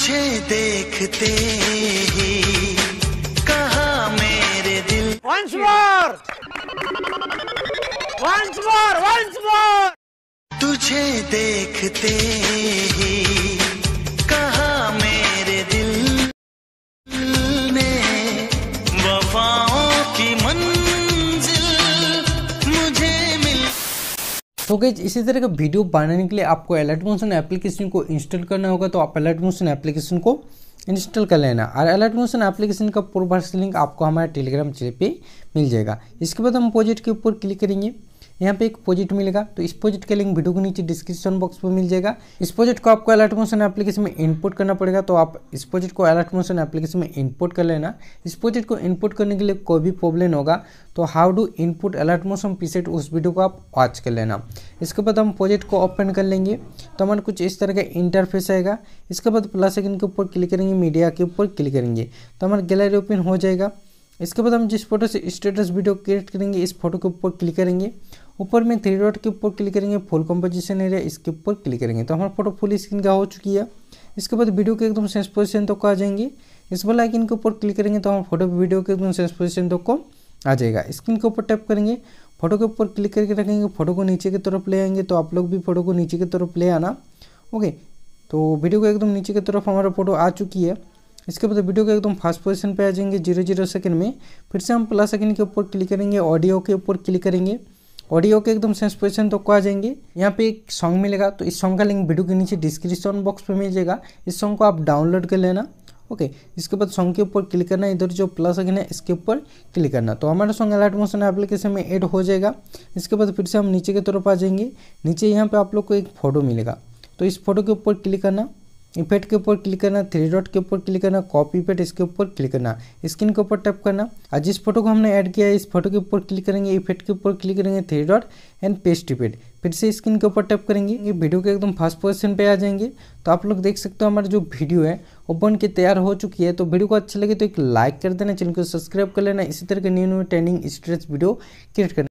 तुझे देखते ही कहा मेरे दिल once more once more once more तुझे देखते ही तो गई इसी तरह का वीडियो बनाने के लिए आपको अलर्ट मोशन एप्लीकेशन को इंस्टॉल करना होगा तो आप अलर्ट मोशन एप्लीकेशन को इंस्टॉल कर लेना और अलर्ट मोशन एप्लीकेशन का पूर्व लिंक आपको हमारे टेलीग्राम चैनल पे मिल जाएगा इसके बाद हम प्रोजेक्ट के ऊपर क्लिक करेंगे यहाँ पे एक प्रोजेक्ट मिलेगा तो इस प्रोजेक्ट के लिंक वीडियो के नीचे डिस्क्रिप्शन बॉक्स में मिल जाएगा इस प्रोजेक्ट को आपको अलर्ट मोशन एप्लीकेशन में इनपुट करना पड़ेगा तो आप इस प्रोजेक्ट को अलर्ट मोशन एप्लीकेशन में इनपुट कर लेना इस प्रोजेक्ट को इनपुट करने के लिए कोई भी प्रॉब्लम होगा तो how do input Alight Motion preset उस वीडियो को आप वॉच कर लेना इसके बाद हम प्रोजेक्ट को ओपन कर लेंगे तो हमारा कुछ इस तरह का इंटरफेस आएगा इसके बाद प्लस सेकंड के ऊपर क्लिक करेंगे मीडिया के ऊपर क्लिक करेंगे तो हमारा गैलरी ओपन हो जाएगा इसके बाद हम जिस फोटो से स्टेटस वीडियो क्रिएट करेंगे इस फोटो के ऊपर क्लिक करेंगे ऊपर में थ्री डॉट के ऊपर क्लिक करेंगे फुल कॉम्पोजिशन एरिया इसके ऊपर क्लिक करेंगे तो हमारा फोटो फुल स्क्रीन का हो चुकी है इसके बाद वीडियो के एकदम सेंस पोजिशन तक आ जाएंगे इस वाला आइकन के ऊपर क्लिक करेंगे तो हमारा फोटो वीडियो के एकदम सेंस पोजिशन तक को आ जाएगा स्क्रीन के ऊपर टैप करेंगे फोटो के ऊपर क्लिक करके रखेंगे फोटो को नीचे की तरफ ले आएंगे तो आप लोग भी फोटो को नीचे की तरफ ले आना ओके तो वीडियो को एकदम नीचे की तरफ हमारा फोटो आ चुकी है इसके बाद वीडियो को एकदम फास्ट पोजिशन पर आ जाएंगे जीरो जीरो सेकंड में फिर से हम प्लस सेकंड के ऊपर क्लिक करेंगे ऑडियो के ऊपर क्लिक करेंगे ऑडियो के एकदम सेंस पोजिशन तक तो को आ जाएंगे यहाँ पे एक सॉन्ग मिलेगा तो इस सॉन्ग का लिंक वीडियो के नीचे डिस्क्रिप्शन बॉक्स पे मिल जाएगा इस सॉन्ग को आप डाउनलोड कर लेना ओके इसके बाद सॉन्ग के ऊपर क्लिक करना इधर जो प्लस आइकन है इसके ऊपर क्लिक करना तो हमारा सॉन्ग अलर्ट मोशन एप्लीकेशन में एड हो जाएगा इसके बाद फिर से हम नीचे की तरफ आ जाएंगे नीचे यहाँ पर आप लोग को एक फ़ोटो मिलेगा तो इस फोटो के ऊपर क्लिक करना इफेक्ट के ऊपर क्लिक करना थ्री डॉट के ऊपर क्लिक करना कॉपी पेट इसके ऊपर क्लिक करना स्क्रीन के ऊपर टैप करना और जिस फोटो को हमने ऐड किया है इस फोटो के ऊपर क्लिक करेंगे इफेक्ट के ऊपर क्लिक करेंगे three dot and paste effect फिर से स्क्रीन के ऊपर टैप करेंगे ये वीडियो के एकदम फर्स्ट पोजिशन पे आ जाएंगे तो आप लोग देख सकते हो हमारा जो वीडियो है वो बन के तैयार हो चुकी है तो वीडियो को अच्छा लगे तो एक लाइक कर देना चैनल को सब्सक्राइब कर लेना इसी तरह के new new training stress video create करना